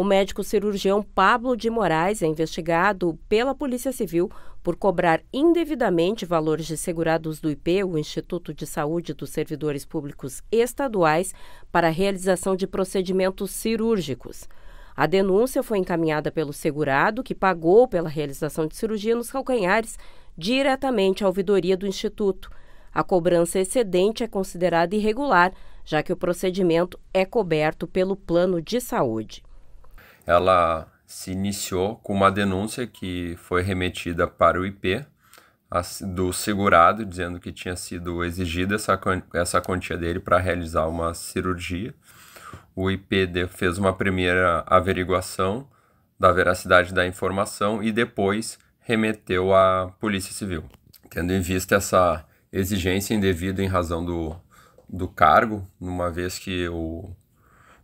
O médico cirurgião Pablo de Moraes é investigado pela Polícia Civil por cobrar indevidamente valores de segurados do IP, o Instituto de Saúde dos Servidores Públicos Estaduais, para a realização de procedimentos cirúrgicos. A denúncia foi encaminhada pelo segurado, que pagou pela realização de cirurgia nos calcanhares diretamente à ouvidoria do Instituto. A cobrança excedente é considerada irregular, já que o procedimento é coberto pelo plano de saúde ela se iniciou com uma denúncia que foi remetida para o IP do segurado, dizendo que tinha sido exigida essa, essa quantia dele para realizar uma cirurgia. O IP fez uma primeira averiguação da veracidade da informação e depois remeteu à Polícia Civil. Tendo em vista essa exigência indevida em razão do, do cargo, uma vez que o,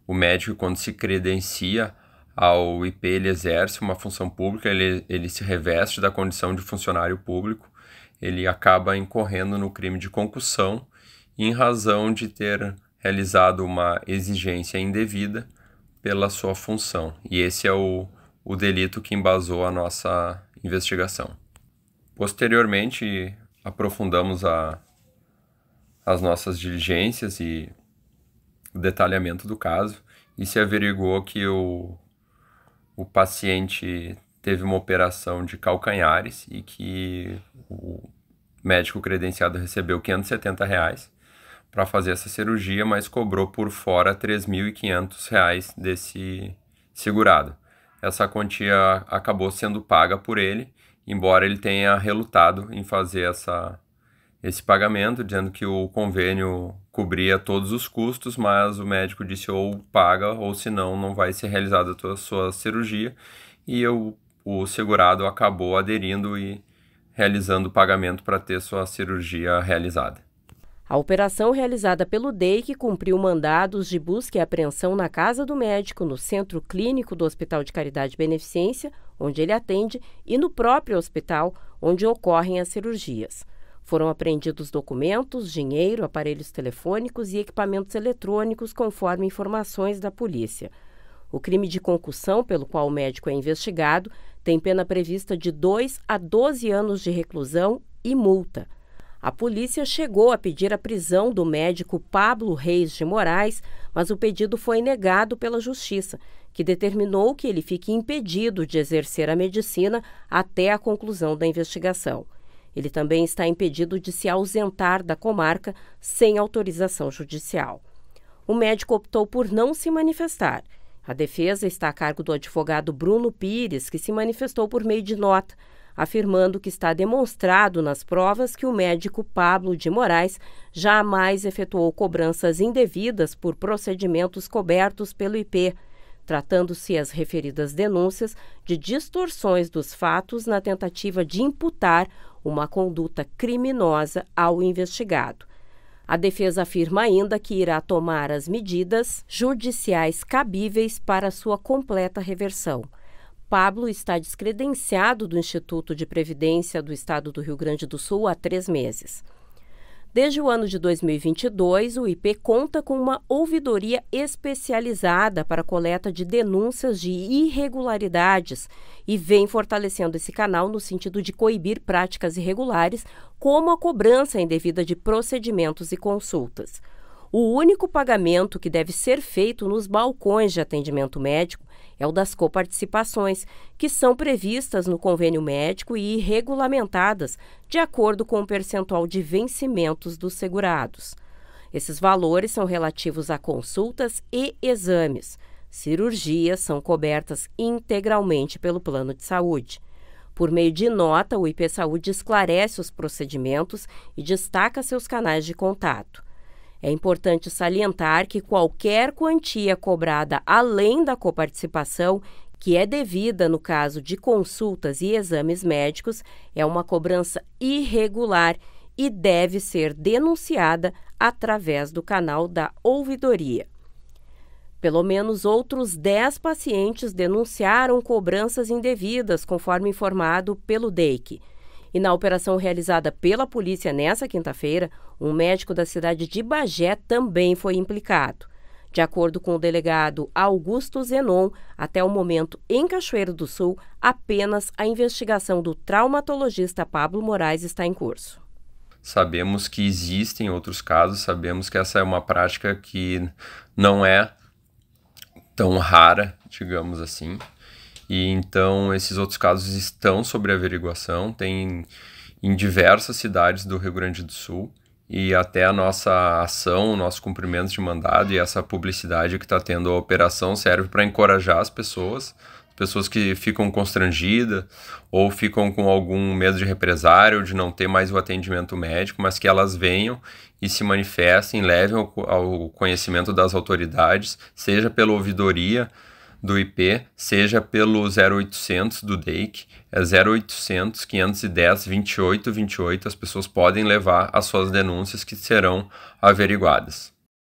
o médico, quando se credencia ao IP ele exerce uma função pública, ele, ele se reveste da condição de funcionário público, ele acaba incorrendo no crime de concussão em razão de ter realizado uma exigência indevida pela sua função. E esse é o, o delito que embasou a nossa investigação. Posteriormente, aprofundamos a, as nossas diligências e o detalhamento do caso e se averiguou que o o paciente teve uma operação de calcanhares e que o médico credenciado recebeu 570 reais para fazer essa cirurgia, mas cobrou por fora 3.500 reais desse segurado. Essa quantia acabou sendo paga por ele, embora ele tenha relutado em fazer essa, esse pagamento, dizendo que o convênio cobria todos os custos, mas o médico disse ou paga ou senão não vai ser realizada a sua cirurgia e eu, o segurado acabou aderindo e realizando o pagamento para ter sua cirurgia realizada. A operação realizada pelo DEI, cumpriu mandados de busca e apreensão na casa do médico, no centro clínico do Hospital de Caridade Beneficência, onde ele atende, e no próprio hospital, onde ocorrem as cirurgias. Foram apreendidos documentos, dinheiro, aparelhos telefônicos e equipamentos eletrônicos, conforme informações da polícia. O crime de concussão, pelo qual o médico é investigado, tem pena prevista de 2 a 12 anos de reclusão e multa. A polícia chegou a pedir a prisão do médico Pablo Reis de Moraes, mas o pedido foi negado pela Justiça, que determinou que ele fique impedido de exercer a medicina até a conclusão da investigação. Ele também está impedido de se ausentar da comarca sem autorização judicial. O médico optou por não se manifestar. A defesa está a cargo do advogado Bruno Pires, que se manifestou por meio de nota, afirmando que está demonstrado nas provas que o médico Pablo de Moraes jamais efetuou cobranças indevidas por procedimentos cobertos pelo IP, tratando-se as referidas denúncias de distorções dos fatos na tentativa de imputar uma conduta criminosa ao investigado. A defesa afirma ainda que irá tomar as medidas judiciais cabíveis para sua completa reversão. Pablo está descredenciado do Instituto de Previdência do Estado do Rio Grande do Sul há três meses. Desde o ano de 2022, o IP conta com uma ouvidoria especializada para coleta de denúncias de irregularidades e vem fortalecendo esse canal no sentido de coibir práticas irregulares, como a cobrança indevida de procedimentos e consultas. O único pagamento que deve ser feito nos balcões de atendimento médico é o das coparticipações, que são previstas no convênio médico e regulamentadas de acordo com o percentual de vencimentos dos segurados. Esses valores são relativos a consultas e exames. Cirurgias são cobertas integralmente pelo plano de saúde. Por meio de nota, o IP Saúde esclarece os procedimentos e destaca seus canais de contato. É importante salientar que qualquer quantia cobrada além da coparticipação, que é devida no caso de consultas e exames médicos, é uma cobrança irregular e deve ser denunciada através do canal da ouvidoria. Pelo menos outros 10 pacientes denunciaram cobranças indevidas, conforme informado pelo DEIC. E na operação realizada pela polícia nessa quinta-feira, um médico da cidade de Bagé também foi implicado. De acordo com o delegado Augusto Zenon, até o momento, em Cachoeiro do Sul, apenas a investigação do traumatologista Pablo Moraes está em curso. Sabemos que existem outros casos, sabemos que essa é uma prática que não é tão rara, digamos assim, e então esses outros casos estão sobre averiguação, tem em diversas cidades do Rio Grande do Sul. E até a nossa ação, o nosso cumprimento de mandado e essa publicidade que está tendo a operação serve para encorajar as pessoas, pessoas que ficam constrangidas ou ficam com algum medo de represário, de não ter mais o atendimento médico, mas que elas venham e se manifestem, levem ao conhecimento das autoridades, seja pela ouvidoria, do IP seja pelo 0800 do Dake é 0800 510 2828. As pessoas podem levar as suas denúncias que serão averiguadas.